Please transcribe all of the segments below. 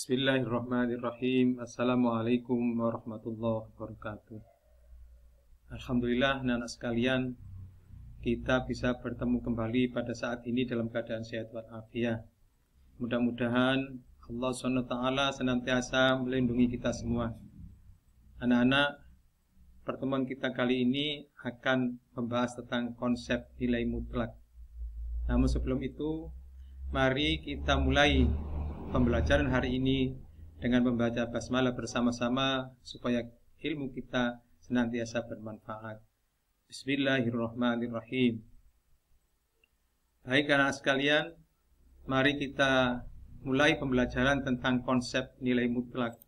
Bismillahirrahmanirrahim. Assalamualaikum warahmatullahi wabarakatuh. Alhamdulillah, anak-anak sekalian, kita bisa bertemu kembali pada saat ini dalam keadaan sehat walafiat. Mudah-mudahan Allah SWT senantiasa melindungi kita semua. Anak-anak, pertemuan kita kali ini akan membahas tentang konsep nilai mutlak. Namun sebelum itu, mari kita mulai pembelajaran hari ini dengan membaca basmalah bersama-sama supaya ilmu kita senantiasa bermanfaat. Bismillahirrahmanirrahim. Baik anak sekalian, mari kita mulai pembelajaran tentang konsep nilai mutlak.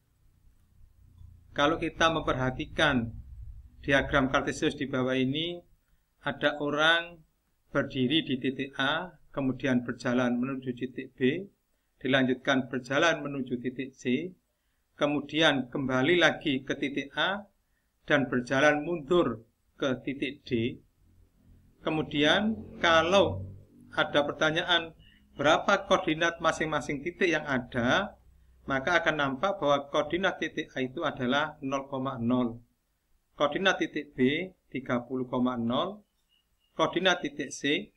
Kalau kita memperhatikan diagram kartesius di bawah ini, ada orang berdiri di titik A, kemudian berjalan menuju titik B, dilanjutkan berjalan menuju titik C, kemudian kembali lagi ke titik A, dan berjalan mundur ke titik D. Kemudian kalau ada pertanyaan berapa koordinat masing-masing titik yang ada, maka akan nampak bahwa koordinat titik A itu adalah 0,0. Koordinat titik B 30,0. Koordinat titik C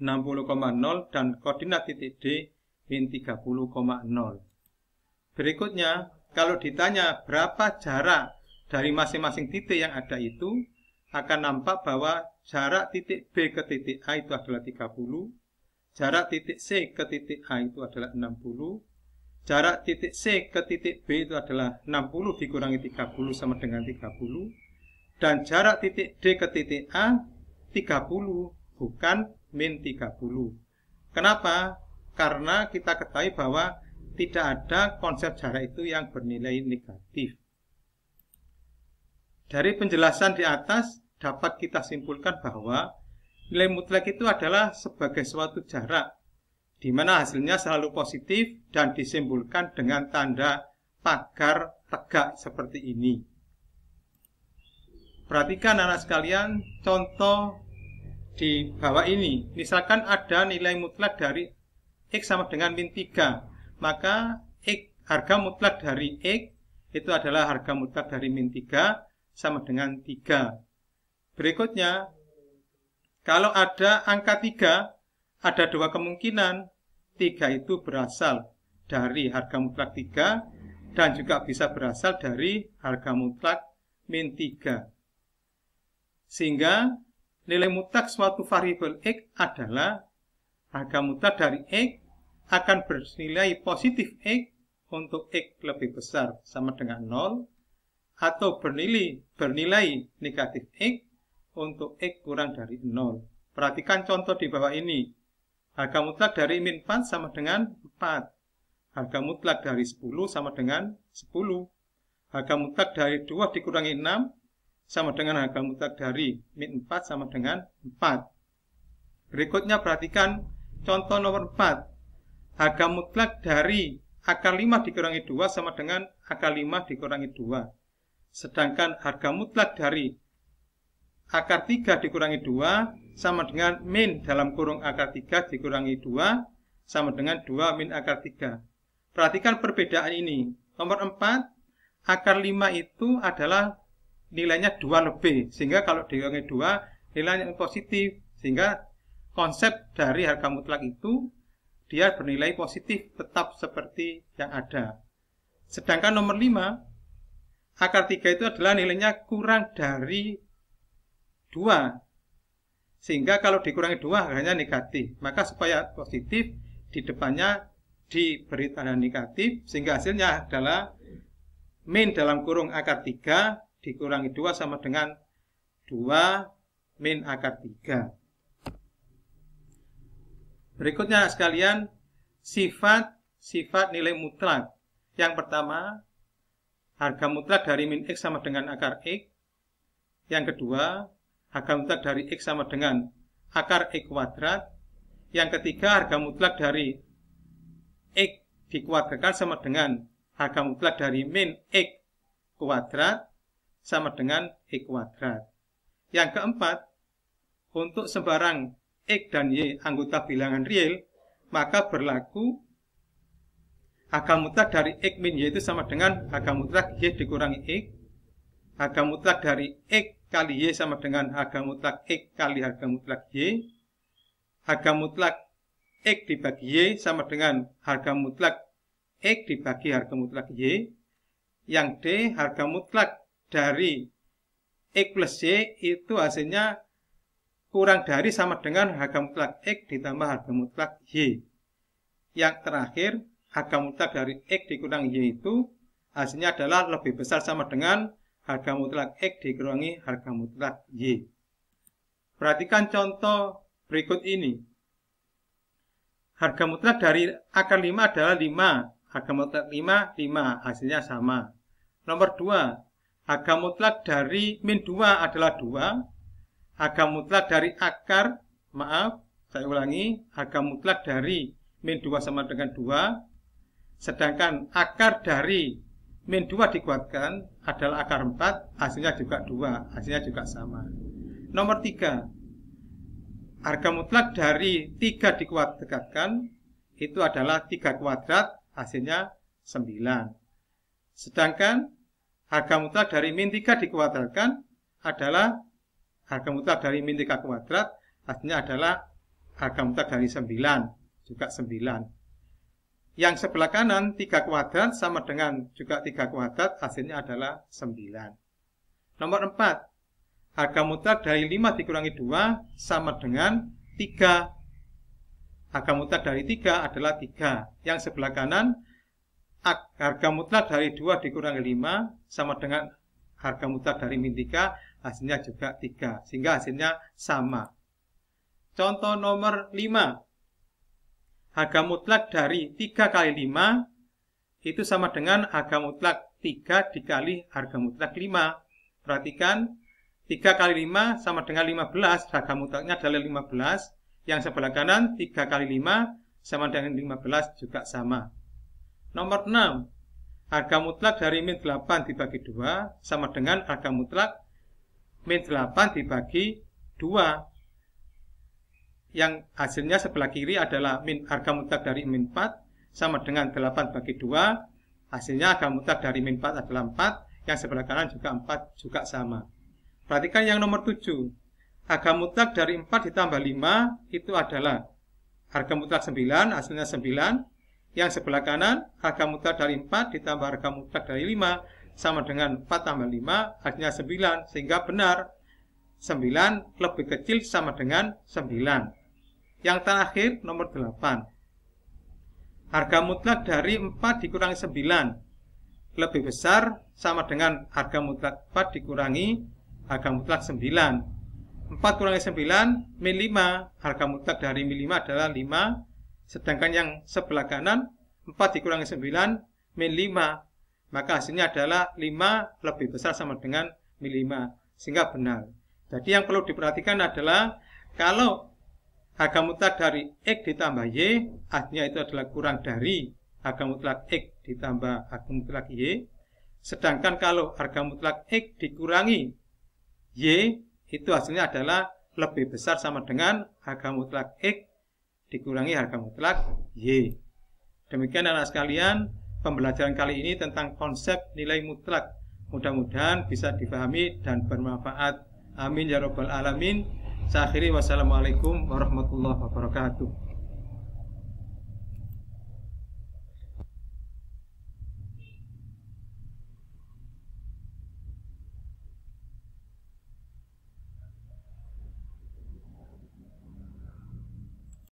60,0 dan koordinat titik D min 30,0. Berikutnya, kalau ditanya berapa jarak dari masing-masing titik yang ada itu, akan nampak bahwa jarak titik B ke titik A itu adalah 30, jarak titik C ke titik A itu adalah 60, jarak titik C ke titik B itu adalah 60 dikurangi 30 sama dengan 30, dan jarak titik D ke titik A 30, bukan min 30. Kenapa? karena kita ketahui bahwa tidak ada konsep jarak itu yang bernilai negatif. Dari penjelasan di atas dapat kita simpulkan bahwa nilai mutlak itu adalah sebagai suatu jarak di mana hasilnya selalu positif dan disimpulkan dengan tanda pagar tegak seperti ini. Perhatikan anak sekalian contoh di bawah ini. Misalkan ada nilai mutlak dari X sama dengan min 3. Maka X, harga mutlak dari X itu adalah harga mutlak dari min 3 sama dengan 3. Berikutnya, kalau ada angka 3, ada dua kemungkinan. 3 itu berasal dari harga mutlak 3 dan juga bisa berasal dari harga mutlak min 3. Sehingga nilai mutlak suatu variabel X adalah harga mutlak dari X akan bernilai positif X untuk X lebih besar sama dengan 0 atau bernilai, bernilai negatif X untuk X kurang dari 0. Perhatikan contoh di bawah ini. Harga mutlak dari min 4 sama dengan 4. Harga mutlak dari 10 sama dengan 10. Harga mutlak dari 2 dikurangi 6 sama dengan harga mutlak dari min 4 sama dengan 4. Berikutnya perhatikan contoh nomor 4. Harga mutlak dari akar 5 dikurangi 2 sama dengan akar 5 dikurangi 2. Sedangkan harga mutlak dari akar 3 dikurangi 2 sama dengan min dalam kurung akar 3 dikurangi 2 sama dengan 2 min akar 3. Perhatikan perbedaan ini. Nomor 4, akar 5 itu adalah nilainya 2 lebih. Sehingga kalau dikurangi 2, nilainya positif. Sehingga konsep dari harga mutlak itu dia bernilai positif tetap seperti yang ada. Sedangkan nomor 5, akar 3 itu adalah nilainya kurang dari 2. Sehingga kalau dikurangi 2 hanya negatif. Maka supaya positif, di depannya diberi tanda negatif, sehingga hasilnya adalah min dalam kurung akar 3 dikurangi 2 sama dengan 2 min akar 3. Berikutnya sekalian sifat sifat nilai mutlak. Yang pertama, harga mutlak dari min x sama dengan akar x. Yang kedua, harga mutlak dari x sama dengan akar x kuadrat. Yang ketiga, harga mutlak dari x dikuadratkan sama dengan harga mutlak dari min x kuadrat sama dengan x kuadrat. Yang keempat, untuk sembarang X dan Y anggota bilangan real, maka berlaku harga mutlak dari X min Y itu sama dengan harga mutlak Y dikurangi X. harga mutlak dari X kali Y sama dengan harga mutlak X kali harga mutlak Y. harga mutlak X dibagi Y sama dengan harga mutlak X dibagi harga mutlak Y. Yang D harga mutlak dari X plus Y itu hasilnya kurang dari sama dengan harga mutlak X ditambah harga mutlak Y. Yang terakhir, harga mutlak dari X dikurangi Y itu hasilnya adalah lebih besar sama dengan harga mutlak X dikurangi harga mutlak Y. Perhatikan contoh berikut ini. Harga mutlak dari akar 5 adalah 5. Harga mutlak 5, 5. Hasilnya sama. Nomor 2. Harga mutlak dari min 2 adalah 2. Agam mutlak dari akar, maaf, saya ulangi, agam mutlak dari min 2 sama dengan 2. Sedangkan akar dari min 2 dikuatkan adalah akar 4, hasilnya juga 2, hasilnya juga sama. Nomor 3, harga mutlak dari 3 dikuatkan itu adalah 3 kuadrat, hasilnya 9. Sedangkan harga mutlak dari min 3 dikuatkan adalah harga mutlak dari min 3 kuadrat artinya adalah harga mutlak dari 9 juga 9 yang sebelah kanan 3 kuadrat sama dengan juga 3 kuadrat hasilnya adalah 9 nomor 4 harga mutlak dari 5 dikurangi 2 sama dengan 3 harga mutlak dari 3 adalah 3 yang sebelah kanan harga mutlak dari 2 dikurangi 5 sama dengan harga mutlak dari min 3 hasilnya juga 3, sehingga hasilnya sama. Contoh nomor 5. Harga mutlak dari 3 kali 5 itu sama dengan harga mutlak 3 dikali harga mutlak 5. Perhatikan, 3 kali 5 sama dengan 15, harga mutlaknya adalah 15. Yang sebelah kanan, 3 kali 5 sama dengan 15 juga sama. Nomor 6. Harga mutlak dari min 8 dibagi 2 sama dengan harga mutlak min 8 dibagi 2 yang hasilnya sebelah kiri adalah min harga mutlak dari min 4 sama dengan 8 bagi 2 hasilnya harga mutlak dari min 4 adalah 4 yang sebelah kanan juga 4 juga sama perhatikan yang nomor 7 harga mutlak dari 4 ditambah 5 itu adalah harga mutlak 9 hasilnya 9 yang sebelah kanan harga mutlak dari 4 ditambah harga mutlak dari 5 sama dengan 4 tambah 5 hasilnya 9 sehingga benar 9 lebih kecil sama dengan 9 yang terakhir nomor 8 harga mutlak dari 4 dikurangi 9 lebih besar sama dengan harga mutlak 4 dikurangi harga mutlak 9 4 kurangi 9 min 5 harga mutlak dari min 5 adalah 5 sedangkan yang sebelah kanan 4 dikurangi 9 min 5 maka hasilnya adalah 5 lebih besar sama dengan mi 5 sehingga benar. Jadi yang perlu diperhatikan adalah kalau harga mutlak dari X ditambah Y artinya itu adalah kurang dari harga mutlak X ditambah harga mutlak Y sedangkan kalau harga mutlak X dikurangi Y itu hasilnya adalah lebih besar sama dengan harga mutlak X dikurangi harga mutlak Y demikian anak sekalian pembelajaran kali ini tentang konsep nilai mutlak. Mudah-mudahan bisa dipahami dan bermanfaat. Amin ya robbal alamin. Saya akhiri wassalamualaikum warahmatullahi wabarakatuh.